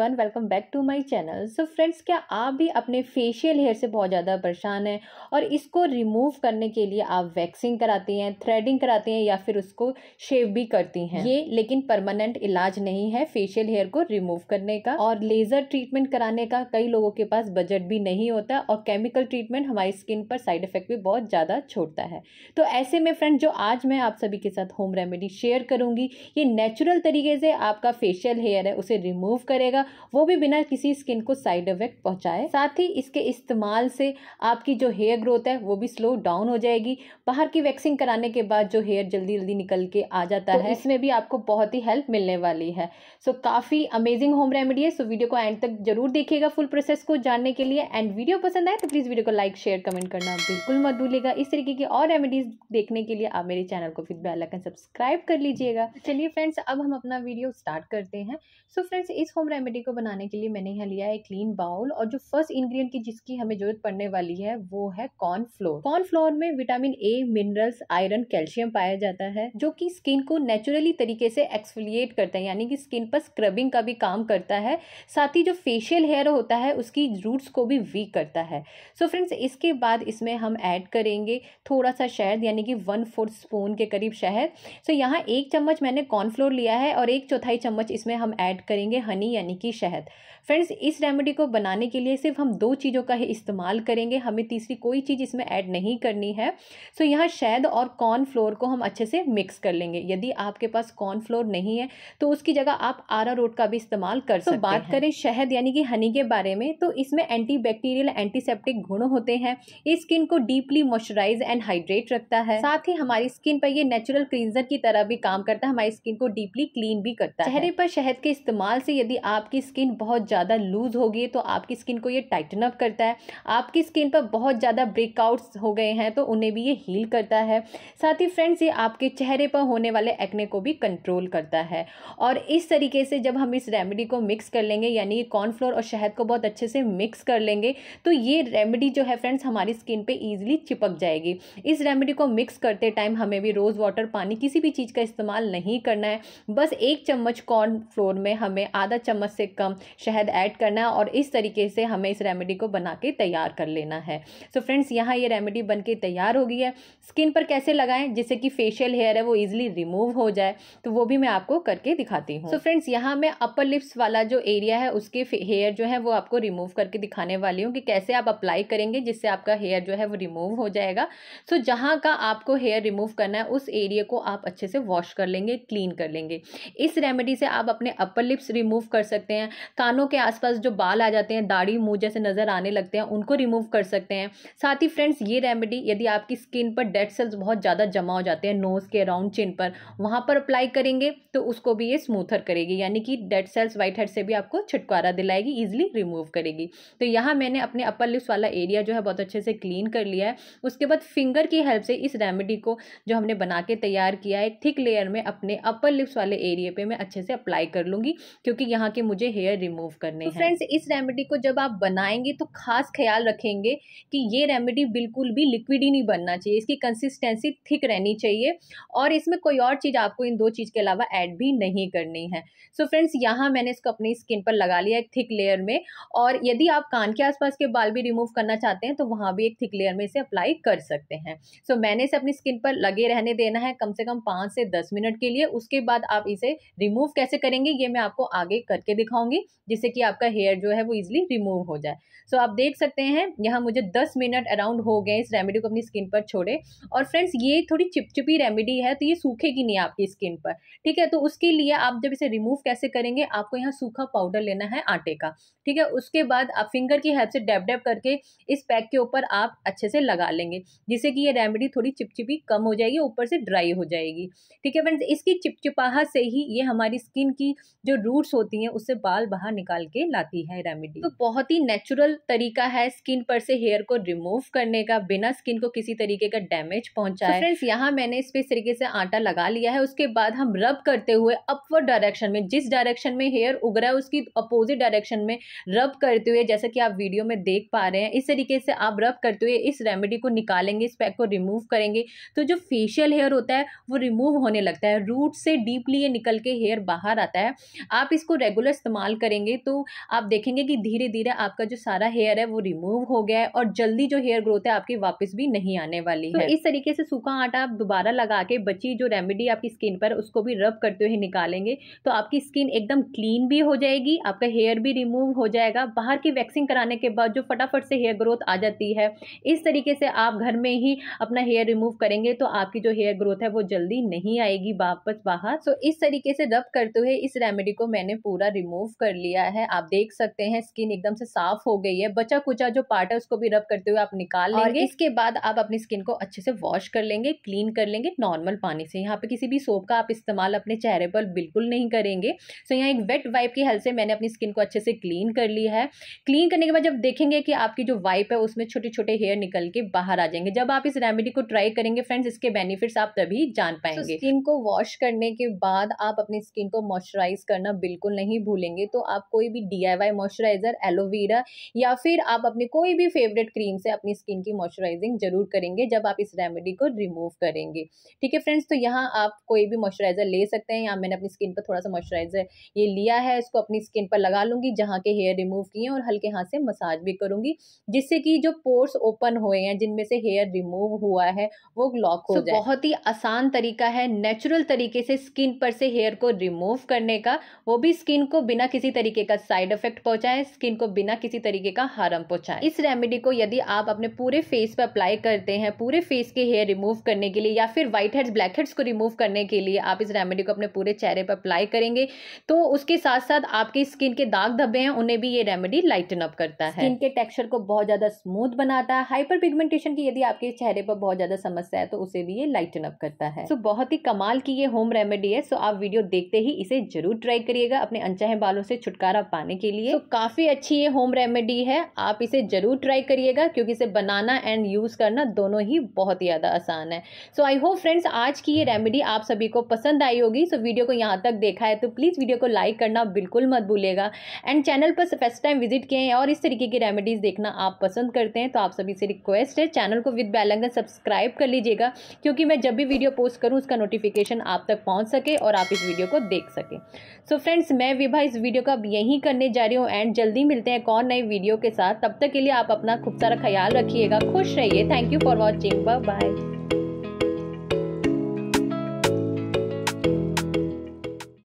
one welcome back to my channel so friends क्या आप भी अपने फेशियल हेयर से बहुत ज़्यादा परेशान हैं और इसको रिमूव करने के लिए आप वैक्सिंग कराती हैं थ्रेडिंग कराती हैं या फिर उसको शेव भी करती हैं ये लेकिन परमानेंट इलाज नहीं है फेशियल हेयर को रिमूव करने का और लेज़र ट्रीटमेंट कराने का कई लोगों के पास बजट भी नहीं होता और केमिकल ट्रीटमेंट हमारी स्किन पर साइड इफेक्ट भी बहुत ज़्यादा छोड़ता है तो ऐसे में फ्रेंड जो आज मैं आप सभी के साथ होम रेमेडी शेयर करूँगी ये नेचुरल तरीके से आपका फेशियल हेयर है उसे रिमूव करेगा वो भी बिना किसी स्किन को साइड इफेक्ट पहुंचाए साथ ही इसके इस्तेमाल से आपकी जो हेयर ग्रोथ है वो भी स्लो डाउन हो जाएगी बाहर की वैक्सिंग कराने के बाद जो हेयर जल्दी जल्दी निकल के आ जाता तो है इसमें भी आपको बहुत ही हेल्प मिलने वाली है सो so, काफ़ी अमेजिंग होम रेमेडी है सो so, वीडियो को एंड तक जरूर देखिएगा फुल प्रोसेस को जानने के लिए एंड वीडियो पसंद आए तो प्लीज़ वीडियो को लाइक शेयर कमेंट करना बिल्कुल मत भूलिएगा इस तरीके की और रेमेडीज देखने के लिए आप मेरे चैनल को फिर आइकन सब्सक्राइब कर लीजिएगा तो चलिए फ्रेंड्स अब हम अपना वीडियो स्टार्ट करते हैं सो so, फ्रेंड्स इस होम रेमेडी रेसिपी को बनाने के लिए मैंने यहाँ लिया है क्लीन बाउल और जो फर्स्ट इंग्रेडिएंट की जिसकी हमें जरूरत पड़ने वाली है वो है कॉर्न फ्लोर कॉर्न फ्लोर में vitamin A minerals iron calcium पाया जाता है जो कि स्किन को नेचुरली तरीके से एक्सफोलिएट करता है यानी कि स्किन पर स्क्रबिंग का भी काम करता है साथ ही जो फेशियल हेयर होता है उसकी रूट्स को भी वीक करता है सो so फ्रेंड्स इसके बाद इसमें हम ऐड करेंगे थोड़ा सा शहद यानी कि वन फोर्थ स्पून के करीब शहद सो so यहाँ एक चम्मच मैंने कॉर्नफ्लोर लिया है और एक चौथाई चम्मच इसमें हम ऐड करेंगे हनी यानी की शहद फ्रेंड्स इस रेमेडी को बनाने के लिए सिर्फ हम दो चीज़ों का ही इस्तेमाल करेंगे हमें तीसरी कोई चीज़ इसमें ऐड नहीं करनी है सो यहाँ शहद और कॉर्न फ्लोर को हम अच्छे से मिक्स कर लेंगे यदि आपके पास कॉर्न फ्लोर नहीं है तो उसकी जगह आप आरा रोट का भी इस्तेमाल कर तो सकते हैं बात करें शहद यानी कि हनी के बारे में तो इसमें एंटी बैक्टीरियल एंटीसेप्टिक गुण होते हैं ये स्किन को डीपली मॉइस्चराइज एंड हाइड्रेट रखता है साथ ही हमारी स्किन पर ये नेचुरल क्लींजर की तरह भी काम करता है हमारी स्किन को डीपली क्लीन भी करता है चेहरे पर शहद के इस्तेमाल से यदि आप आपकी स्किन बहुत ज़्यादा लूज़ होगी तो आपकी स्किन को ये टाइटन अप करता है आपकी स्किन पर बहुत ज़्यादा ब्रेकआउट्स हो गए हैं तो उन्हें भी ये हील करता है साथ ही फ्रेंड्स ये आपके चेहरे पर होने वाले एक्ने को भी कंट्रोल करता है और इस तरीके से जब हम इस रेमेडी को मिक्स कर लेंगे यानी कॉर्नफ्लोर और शहद को बहुत अच्छे से मिक्स कर लेंगे तो ये रेमेडी जो है फ्रेंड्स हमारी स्किन पर ईजिली चिपक जाएगी इस रेमेडी को मिक्स करते टाइम हमें भी रोज़ वाटर पानी किसी भी चीज़ का इस्तेमाल नहीं करना है बस एक चम्मच कॉर्न फ्लोर में हमें आधा चम्मच से कम शहद ऐड करना है और इस तरीके से हमें इस रेमेडी को बना के तैयार कर लेना है सो फ्रेंड्स यहाँ ये रेमेडी बन के तैयार हो गई है स्किन पर कैसे लगाएं जिससे कि फेशियल हेयर है वो ईजिली रिमूव हो जाए तो वो भी मैं आपको करके दिखाती हूँ सो फ्रेंड्स यहाँ मैं अपर लिप्स वाला जो एरिया है उसके हेयर जो है वो आपको रिमूव करके दिखाने वाली हूँ कि कैसे आप अप्लाई करेंगे जिससे आपका हेयर जो है वो रिमूव हो जाएगा सो so, जहाँ का आपको हेयर रिमूव करना है उस एरिया को आप अच्छे से वॉश कर लेंगे क्लीन कर लेंगे इस रेमेडी से आप अपने अपर लिप्स रिमूव कर सकते सकते हैं कानों के आसपास जो बाल आ जाते हैं दाढ़ी मुँह जैसे नज़र आने लगते हैं उनको रिमूव कर सकते हैं साथ ही फ्रेंड्स ये रेमेडी यदि आपकी स्किन पर डेड सेल्स बहुत ज़्यादा जमा हो जाते हैं नोज़ के अराउंड चिन पर वहाँ पर अप्लाई करेंगे तो उसको भी ये स्मूथर करेगी यानी कि डेड सेल्स वाइट हेड से भी आपको छुटकारा दिलाएगी ईजिली रिमूव करेगी तो यहाँ मैंने अपने अपर लिप्स वाला एरिया जो है बहुत अच्छे से क्लीन कर लिया है उसके बाद फिंगर की हेल्प से इस रेमेडी को जो हमने बना के तैयार किया है थिक लेयर में अपने अपर लिप्स वाले एरिया पे मैं अच्छे से अप्लाई कर लूँगी क्योंकि यहाँ के मुझे मुझे हेयर रिमूव करने तो हैं फ्रेंड्स इस रेमेडी को जब आप बनाएंगे तो खास ख्याल रखेंगे कि ये रेमेडी बिल्कुल भी लिक्विड ही नहीं बनना चाहिए इसकी कंसिस्टेंसी थिक रहनी चाहिए और इसमें कोई और चीज़ आपको इन दो चीज़ के अलावा ऐड भी नहीं करनी है सो फ्रेंड्स यहाँ मैंने इसको अपनी स्किन पर लगा लिया एक थिक लेयर में और यदि आप कान के आसपास के बाल भी रिमूव करना चाहते हैं तो वहाँ भी एक थिक लेयर में इसे अप्लाई कर सकते हैं सो मैंने इसे अपनी स्किन पर लगे रहने देना है कम से कम पाँच से दस मिनट के लिए उसके बाद आप इसे रिमूव कैसे करेंगे ये मैं आपको आगे करके दिखा दिखाऊंगी जिससे कि आपका हेयर जो है वो ईजिली रिमूव हो जाए सो so, आप देख सकते हैं यहाँ मुझे दस मिनट अराउंड हो गए इस रेमेडी को अपनी स्किन पर छोड़े और फ्रेंड्स ये थोड़ी चिपचिपी रेमेडी है तो ये सूखेगी नहीं आपकी स्किन पर ठीक है तो उसके लिए आप जब इसे रिमूव कैसे करेंगे आपको यहाँ सूखा पाउडर लेना है आटे का ठीक है उसके बाद आप फिंगर की हेल्प से डैप डैप करके इस पैक के ऊपर आप अच्छे से लगा लेंगे जिससे कि ये रेमेडी थोड़ी चिपचिपी कम हो जाएगी ऊपर से ड्राई हो जाएगी ठीक है फ्रेंड्स इसकी चिपचिपाहट से ही ये हमारी स्किन की जो रूट्स होती हैं उससे बाल बाहर निकाल के लाती है रेमेडी तो बहुत ही नेचुरल तरीका है स्किन पर से हेयर को रिमूव करने का बिना स्किन को किसी तरीके का डैमेज पहुंचाए so फ्रेंड्स यहाँ मैंने इस पे तरीके से आटा लगा लिया है उसके बाद हम रब करते हुए अपवर्ड डायरेक्शन में जिस डायरेक्शन में हेयर उग रहा है उसकी अपोजिट डायरेक्शन में रब करते हुए जैसा कि आप वीडियो में देख पा रहे हैं इस तरीके से आप रब करते हुए इस रेमेडी को निकालेंगे इस पैक को रिमूव करेंगे तो जो फेशियल हेयर होता है वो रिमूव होने लगता है रूट से डीपली ये निकल के हेयर बाहर आता है आप इसको रेगुलर इस्तेमाल करेंगे तो आप देखेंगे कि धीरे धीरे आपका जो सारा हेयर है वो रिमूव हो गया है और जल्दी जो हेयर ग्रोथ है आपकी वापस भी नहीं आने वाली तो है इस तरीके से सूखा आटा आप दोबारा लगा के बची जो रेमेडी आपकी स्किन पर उसको भी रब करते हुए निकालेंगे तो आपकी स्किन एकदम क्लीन भी हो जाएगी आपका हेयर भी रिमूव हो जाएगा बाहर की वैक्सिंग कराने के बाद जो फटाफट से हेयर ग्रोथ आ जाती है इस तरीके से आप घर में ही अपना हेयर रिमूव करेंगे तो आपकी जो हेयर ग्रोथ है वो जल्दी नहीं आएगी वापस बाहर सो तो इस तरीके से रब करते हुए इस रेमेडी को मैंने पूरा रिमूव रिमूव कर लिया है आप देख सकते हैं स्किन एकदम से साफ हो गई है बचा कुचा जो पार्ट है उसको भी रब करते हुए आप निकाल लेंगे इसके बाद आप अपनी स्किन को अच्छे से वॉश कर लेंगे क्लीन कर लेंगे नॉर्मल पानी से यहाँ पे किसी भी सोप का आप इस्तेमाल अपने चेहरे पर बिल्कुल नहीं करेंगे सो यहाँ एक वेट वाइप की हेल्प से मैंने अपनी स्किन को अच्छे से क्लीन कर लिया है क्लीन करने के बाद जब देखेंगे कि आपकी जो वाइप है उसमें छोटे छोटे हेयर निकल के बाहर आ जाएंगे जब आप इस रेमेडी को ट्राई करेंगे फ्रेंड्स इसके बेनिफिट्स आप तभी जान पाएंगे स्किन को वॉश करने के बाद आप अपनी स्किन को मॉइस्चराइज करना बिल्कुल नहीं भूल भूलेंगे तो आप कोई भी डी आई मॉइस्चराइज़र एलोवेरा या फिर आप अपने कोई भी फेवरेट क्रीम से अपनी स्किन की मॉइस्चराइजिंग जरूर करेंगे जब आप इस रेमेडी को रिमूव करेंगे ठीक है फ्रेंड्स तो यहाँ आप कोई भी मॉइस्चराइज़र ले सकते हैं या मैंने अपनी स्किन पर थोड़ा सा मॉइस्चराइज़र ये लिया है इसको अपनी स्किन पर लगा लूँगी जहाँ के हेयर रिमूव किए हैं और हल्के हाथ से मसाज भी करूँगी जिससे कि जो पोर्स ओपन हुए हैं जिनमें से हेयर रिमूव हुआ है वो ग्लॉक हो जाए बहुत ही आसान तरीका है नेचुरल तरीके से स्किन पर से हेयर को रिमूव करने का वो भी स्किन को बिना किसी तरीके का साइड इफेक्ट पहुंचाए स्किन को बिना किसी तरीके का हार्म पहुंचाए इस रेमेडी को यदि आप अपने पूरे फेस पर अप्लाई करते हैं पूरे फेस के हेयर रिमूव करने के लिए या फिर व्हाइट हेड्स ब्लैक हेड्स को रिमूव करने के लिए आप इस रेमेडी को अपने पूरे चेहरे पर अप्लाई करेंगे तो उसके साथ साथ आपकी स्किन के दाग धब्बे हैं उन्हें भी ये रेमेडी लाइटन अप करता है स्किन के टेक्सचर को बहुत ज़्यादा स्मूथ बनाता है हाइपर पिगमेंटेशन की यदि आपके चेहरे पर बहुत ज़्यादा समस्या है तो उसे भी ये लाइटन अप करता है सो बहुत ही कमाल की ये होम रेमेडी है सो आप वीडियो देखते ही इसे जरूर ट्राई करिएगा अपने अनचाहे बालों से छुटकारा पाने के लिए तो काफ़ी अच्छी ये होम रेमेडी है आप इसे ज़रूर ट्राई करिएगा क्योंकि इसे बनाना एंड यूज़ करना दोनों ही बहुत ज़्यादा आसान है सो आई होप फ्रेंड्स आज की ये रेमेडी आप सभी को पसंद आई होगी सो so, वीडियो को यहाँ तक देखा है तो प्लीज़ वीडियो को लाइक करना बिल्कुल मत भूलेगा एंड चैनल पर फर्स्ट टाइम विजिट किए हैं और इस तरीके की रेमेडीज़ देखना आप पसंद करते हैं तो आप सभी से रिक्वेस्ट है चैनल को विद बैलंगन सब्सक्राइब कर लीजिएगा क्योंकि मैं जब भी वीडियो पोस्ट करूँ उसका नोटिफिकेशन आप तक पहुँच सके और आप इस वीडियो को देख सके सो so, फ्रेंड्स मैं विभा इस वीडियो का यहीं करने जा रही हूँ एंड जल्दी मिलते हैं कौन नई वीडियो के साथ तब तक के लिए आप अपना खूब सारा ख्याल रखिएगा खुश रहिए thank you for watching bye